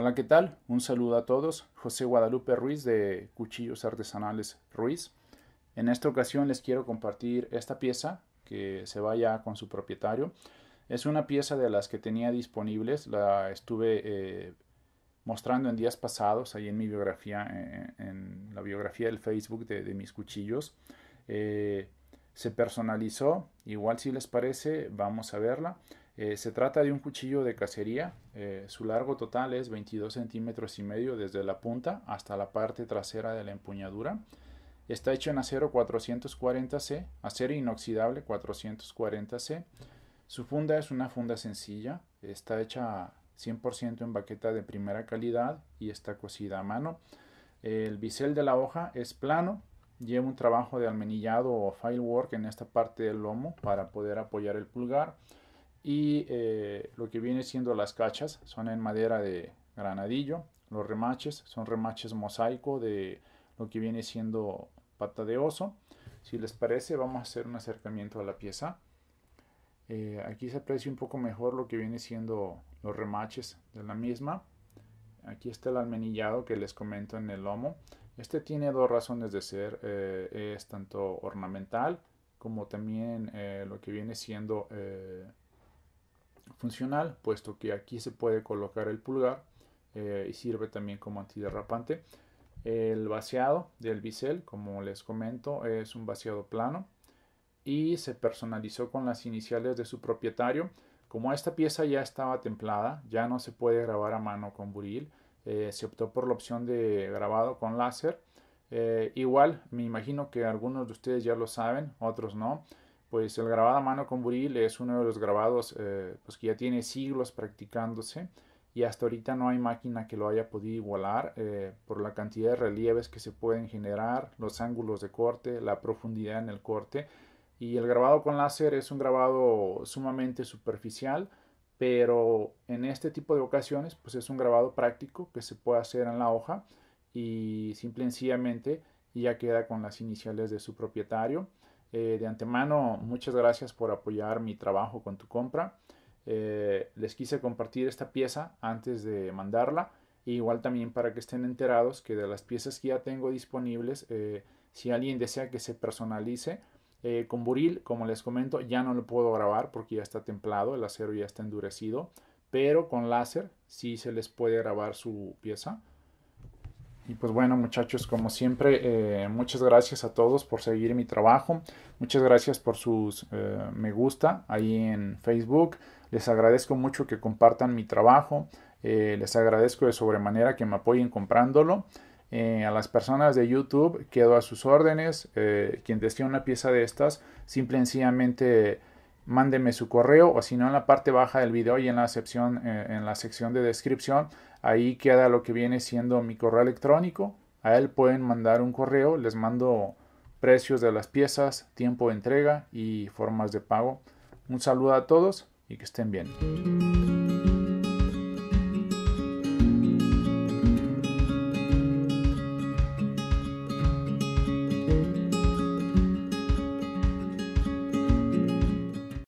Hola, ¿qué tal? Un saludo a todos. José Guadalupe Ruiz de Cuchillos Artesanales Ruiz. En esta ocasión les quiero compartir esta pieza que se vaya con su propietario. Es una pieza de las que tenía disponibles, la estuve eh, mostrando en días pasados, ahí en mi biografía, eh, en, la biografía del Facebook de, mis cuchillos. Eh, se personalizó, igual si les parece, vamos a verla. Eh, se trata de un cuchillo de cacería. Eh, su largo total es 22 centímetros y medio desde la punta hasta la parte trasera de la empuñadura. Está hecho en acero 440C, acero inoxidable 440C. Su funda es una funda sencilla, está hecha 100% en baqueta de primera calidad y está cosida a mano. El bisel de la hoja es plano, lleva un trabajo de almenillado o file work en esta parte del lomo para poder apoyar el pulgar y eh, lo que viene siendo las cachas son en madera de granadillo, los remaches son remaches mosaico de lo que viene siendo pata de oso. Si les parece vamos a hacer un acercamiento a la pieza. Eh, aquí se aprecia un poco mejor lo que viene siendo los remaches de la misma. Aquí está el almenillado que les comento en el lomo. Este tiene dos razones de ser. Eh, es tanto ornamental como también lo que viene siendo funcional, puesto que aquí se puede colocar el pulgar eh, y sirve también como antiderrapante. El vaciado del bisel, como les comento, es un vaciado plano y se personalizó con las iniciales de su propietario. Como esta pieza ya estaba templada, ya no se puede grabar a mano con buril, eh, se optó por la opción de grabado con láser. Eh, igual, me imagino que algunos de ustedes ya lo saben, otros no pues el grabado a mano con buril es uno de los grabados eh, pues que ya tiene siglos practicándose y hasta ahorita no hay máquina que lo haya podido igualar eh, por la cantidad de relieves que se pueden generar, los ángulos de corte, la profundidad en el corte. Y el grabado con láser es un grabado sumamente superficial, pero en este tipo de ocasiones pues es un grabado práctico que se puede hacer en la hoja y simple y sencillamente ya queda con las iniciales de su propietario eh, de antemano, muchas gracias por apoyar mi trabajo con tu compra. Eh, les quise compartir esta pieza antes de mandarla. E igual también para que estén enterados que de las piezas que ya tengo disponibles, eh, si alguien desea que se personalice, con buril, como les comento, ya no lo puedo grabar porque ya está templado, el acero ya está endurecido, pero con láser sí se les puede grabar su pieza y pues bueno muchachos, como siempre, eh, muchas gracias a todos por seguir mi trabajo. Muchas gracias por sus eh, me gusta ahí en Facebook. Les agradezco mucho que compartan mi trabajo. Eh, les agradezco de sobremanera que me apoyen comprándolo. a las personas de YouTube quedo a sus órdenes. quien desea una pieza de estas, simple y sencillamente mándeme su correo o si no en la parte baja del video y en la sección, eh, en la sección de descripción, ahí queda lo que viene siendo mi correo electrónico. A él pueden mandar un correo, les mando precios de las piezas, tiempo de entrega y formas de pago. Un saludo a todos y que estén bien.